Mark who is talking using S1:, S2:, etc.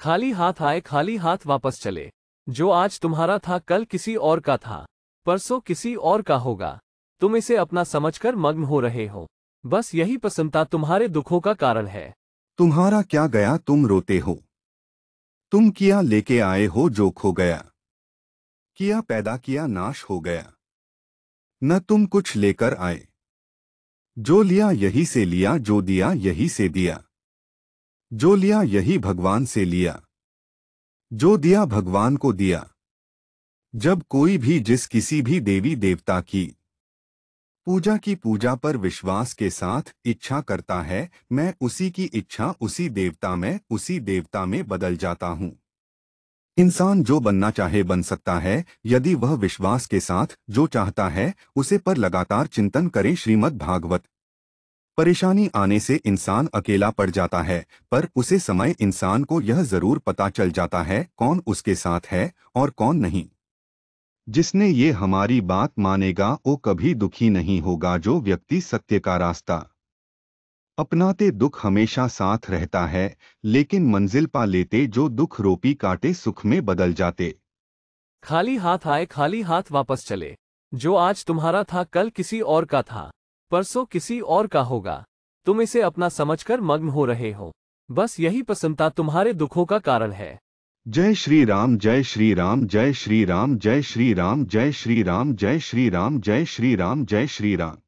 S1: खाली हाथ आए खाली हाथ वापस चले जो आज तुम्हारा था कल किसी और का था परसों किसी और का होगा तुम इसे अपना समझकर मग्न हो रहे हो बस यही प्रसन्नता तुम्हारे दुखों का कारण है
S2: तुम्हारा क्या गया तुम रोते हो तुम किया लेके आए हो जो खो गया किया पैदा किया नाश हो गया न तुम कुछ लेकर आए जो लिया यही से लिया जो दिया यही से दिया जो लिया यही भगवान से लिया जो दिया भगवान को दिया जब कोई भी जिस किसी भी देवी देवता की पूजा की पूजा पर विश्वास के साथ इच्छा करता है मैं उसी की इच्छा उसी देवता में उसी देवता में बदल जाता हूं इंसान जो बनना चाहे बन सकता है यदि वह विश्वास के साथ जो चाहता है उसे पर लगातार चिंतन करें श्रीमद् भागवत परेशानी आने से इंसान अकेला पड़ जाता है पर उसे समय इंसान को यह जरूर पता चल जाता है कौन उसके साथ है और कौन नहीं जिसने ये हमारी बात मानेगा वो कभी दुखी नहीं होगा जो व्यक्ति सत्य का रास्ता अपनाते दुख हमेशा साथ रहता है लेकिन मंजिल पा लेते जो दुख रोपी काटे सुख में बदल जाते
S1: खाली हाथ आए खाली हाथ वापस चले जो आज तुम्हारा था कल किसी और का था परसों किसी और का होगा तुम इसे अपना समझकर मग्न हो रहे हो बस यही प्रसन्नता तुम्हारे दुखों का कारण है
S2: जय श्री राम जय श्री राम जय श्री राम जय श्री राम जय श्री राम जय श्री राम जय श्री राम जय श्री राम